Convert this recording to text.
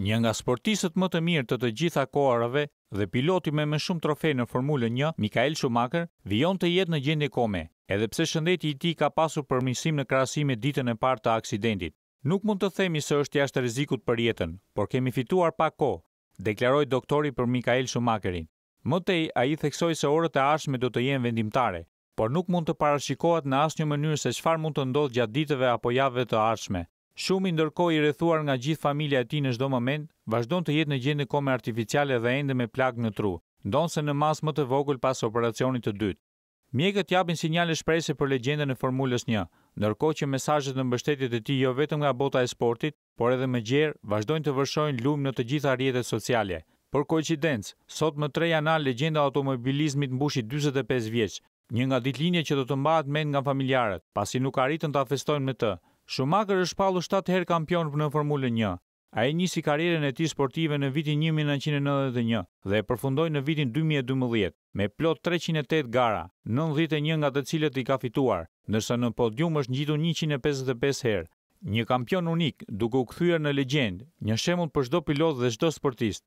një nga sportistët më të mirë të të gjitha kohërave dhe piloti me më shumë trofej në Formule 1, Michael Schumacher, vion të jetë në gjendje kome, edhe pse shëndeti i tij ka pasur përmirësim në krahasim me ditën e parë të aksidentit. Nuk mund të themi se është jashtë rrezikut për jetën, por kemi fituar pa kohë, deklaroi doktori për Michael Schumacherin. Më tej, ai theksoi se orët e ardhshme do të jenë vendimtare, por nuk mund të parashikohet në asnjë mënyrë se çfarë mund të ndodhë gjatë ditëve apo javëve të ardhshme. Shumë i ndërkohë i rrethuar nga gjithë familja e tij në çdo moment, vazhdon të jetë në gjendje kome artificiale dhe ende me plag në tru, ndonse në mas më të vogël pas operacionit të dytë. Mjekët japin sinjale shpresë për legjendën e formulës 1, ndërkohë që mesazhet në mbështetit e tij jo vetëm nga bota e sportit, por edhe më gjerë vazhdojnë të vërshojnë lumë në të gjitha rjetet sociale. Për koincidencë, sot më treja na legjenda automobilizmit mbushi 45 vjeqë, një nga ditlinje që do të mbahet men nga familjarët, pasi nuk arritën të afestojnë me të. Schumacher është palu 7 herë kampion në Formule 1. A e njësi karirën e ti sportive në vitin 1991 dhe e përfundoj në vitin 2012 me plot 308 gara, 91 nga të cilët i ka fituar, nërsa në podium është njitu 155 herë. Një kampion unik duke u këthyre në legend, një shemull për shdo pilot dhe shdo sportist.